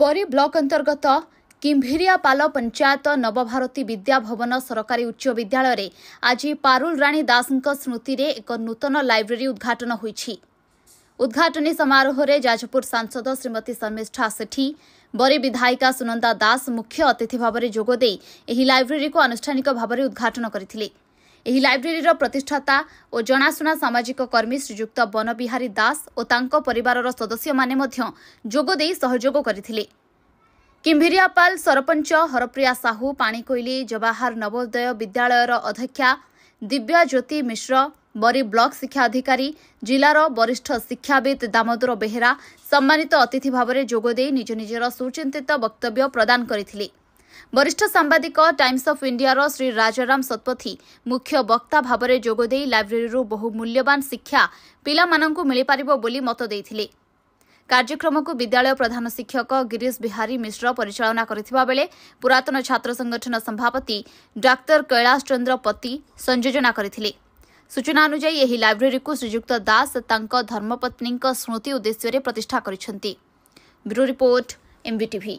ବରୀ block ଅନ୍ତର୍ଗତ କିମ୍ଭିରିଆପାଲ ପଞ୍ଚାୟତ ନବଭାରତୀ ବିଦ୍ୟାଭବନ ସରକାରୀ ଉଚ୍ଚ ବିଦ୍ୟାଳୟରେ ଆଜି ପାରୁଲ ରାଣୀ ଦାସଙ୍କ ସ୍କୃତିରେ ଏକ ନୂତନ ଲାଇବ୍ରେରୀ ଉଦ୍ଘାଟନ ହୋଇଛି ଉଦ୍ଘାଟନୀ ସମାରୋହରେ ଯାଜପୁର ସାଂସଦ ଶ୍ରୀମତୀ ଶର୍ମିଷ୍ଠା ସେଠୀ ବରୀ ବିଧାୟିକା ସୁନନ୍ଦା ଦାସ ମୁଖ୍ୟ ଅତିଥି ଭାବରେ ଯୋଗଦେଇ ଏହି ଲାଇବ୍ରେରୀକୁ ଆନୁଷ୍ଠାନିକ ଭାବରେ ଉଦ୍ଘାଟନ କରିଥିଲେ ଏହି ଲାଇବ୍ରେରୀର ପ୍ରତିଷ୍ଠାତା ଓ ଜଣାଶୁଣା ସାମାଜିକ କର୍ମୀ ଶ୍ରୀଯୁକ୍ତ ବନବିହାରୀ ଦାସ ଓ ତାଙ୍କ ପରିବାରର ସଦସ୍ୟମାନେ ମଧ୍ୟ ଯୋଗ ଦେଇ ସହଯୋଗ କରିଥିଲେ କିମ୍ଭିରିଆପାଲ ସରପଞ୍ଚ ହରପ୍ରିୟା ସାହୁ ପାଣିକୋଇଲି ଜବାହାର ନବୋଦୟ ବିଦ୍ୟାଳୟର ଅଧ୍ୟକ୍ଷା ଦିବ୍ୟା ଜ୍ୟୋତି ମିଶ୍ର ବରୀ ବ୍ଲକ୍ ଶିକ୍ଷା ଅଧିକାରୀ ଜିଲ୍ଲାର ବରିଷ୍ଠ ଶିକ୍ଷାବିତ୍ ଦାମୋଦର ବେହେରା ସମ୍ମାନିତ ଅତିଥି ଭାବରେ ଯୋଗଦେଇ ନିଜ ନିଜର ସୁଚିନ୍ତିତ ବକ୍ତବ୍ୟ ପ୍ରଦାନ କରିଥିଲେ ବରିଷ୍ଠ ସାମ୍ବାଦିକ ଟାଇମ୍ସ ଅଫ୍ ଇଣ୍ଡିଆର ଶ୍ରୀ ରାଜାରାମ ଶତପଥୀ ମୁଖ୍ୟ ବକ୍ତା ଭାବରେ ଯୋଗଦେଇ ଲାଇବ୍ରେରୀରୁ ବହୁ ମୂଲ୍ୟବାନ ଶିକ୍ଷା ପିଲାମାନଙ୍କୁ ମିଳିପାରିବ ବୋଲି ମତ ଦେଇଥିଲେ କାର୍ଯ୍ୟକ୍ରମକୁ ବିଦ୍ୟାଳୟ ପ୍ରଧାନ ଶିକ୍ଷକ ଗିରିଶ ବିହାରୀ ମିଶ୍ର ପରିଚାଳନା କରିଥିବାବେଳେ ପୁରାତନ ଛାତ୍ର ସଂଗଠନ ସଭାପତି ଡାକ୍ତର କୈଳାସ ଚନ୍ଦ୍ର ପତି ସଂଯୋଜନା କରିଥିଲେ ସୂଚନା ଅନୁଯାୟୀ ଏହି ଲାଇବ୍ରେରୀକୁ ଶ୍ରୀଯୁକ୍ତ ଦାସ ତାଙ୍କ ଧର୍ମପତ୍ନୀଙ୍କ ସ୍କୃତି ଉଦ୍ଦେଶ୍ୟରେ ପ୍ରତିଷ୍ଠା କରିଛନ୍ତି ବ୍ୟୁରୋ ରିପୋର୍ଟ ଏମ୍ବିଟିଭି